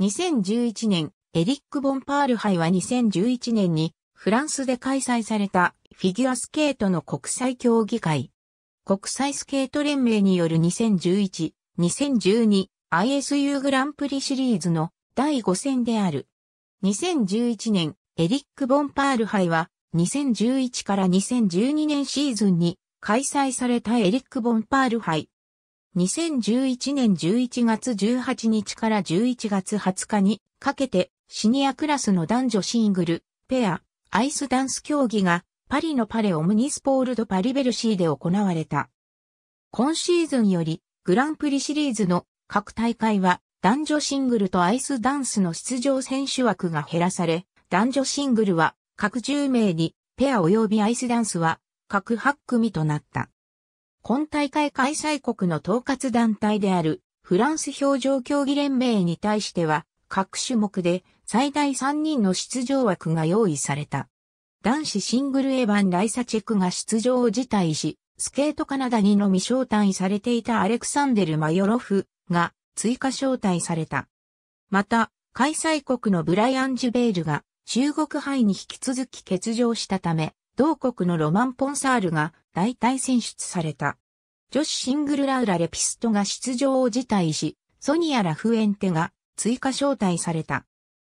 2011年、エリック・ボンパール杯は2011年にフランスで開催されたフィギュアスケートの国際競技会。国際スケート連盟による2011、2012 ISU グランプリシリーズの第5戦である。2011年、エリック・ボンパール杯は2011から2012年シーズンに開催されたエリック・ボンパール杯2011年11月18日から11月20日にかけてシニアクラスの男女シングル、ペア、アイスダンス競技がパリのパレオムニスポールドパリベルシーで行われた。今シーズンよりグランプリシリーズの各大会は男女シングルとアイスダンスの出場選手枠が減らされ、男女シングルは各10名にペア及びアイスダンスは各8組となった。今大会開催国の統括団体であるフランス表情競技連盟に対しては各種目で最大3人の出場枠が用意された。男子シングルエヴァン・ライサチェクが出場を辞退し、スケートカナダにのみ招待されていたアレクサンデル・マヨロフが追加招待された。また、開催国のブライアン・ジュベールが中国杯に引き続き欠場したため、同国のロマン・ポンサールが代替選出された。女子シングルラウラ・レピストが出場を辞退し、ソニア・ラフエンテが追加招待された。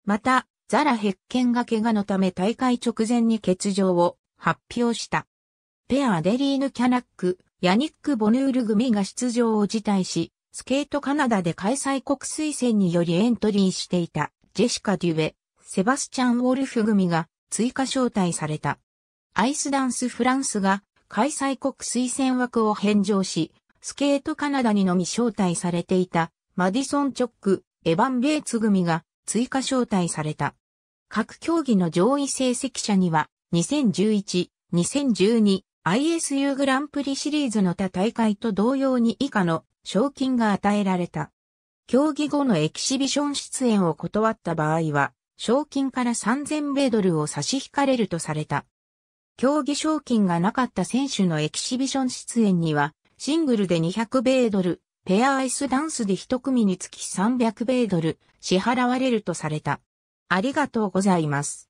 また、ザラ・ヘッケンが怪我のため大会直前に欠場を発表した。ペアアデリーヌ・キャナック、ヤニック・ボヌール組が出場を辞退し、スケートカナダで開催国推薦によりエントリーしていたジェシカ・デュエ、セバスチャン・ウォルフ組が追加招待された。アイスダンス・フランスが開催国推薦枠を返上し、スケートカナダにのみ招待されていたマディソン・チョック、エヴァン・ベイツ組が追加招待された。各競技の上位成績者には2011、2012 ISU グランプリシリーズの他大会と同様に以下の賞金が与えられた。競技後のエキシビション出演を断った場合は、賞金から3000米ドルを差し引かれるとされた。競技賞金がなかった選手のエキシビション出演には、シングルで200米ドル、ペアアイスダンスで一組につき300米ドル支払われるとされた。ありがとうございます。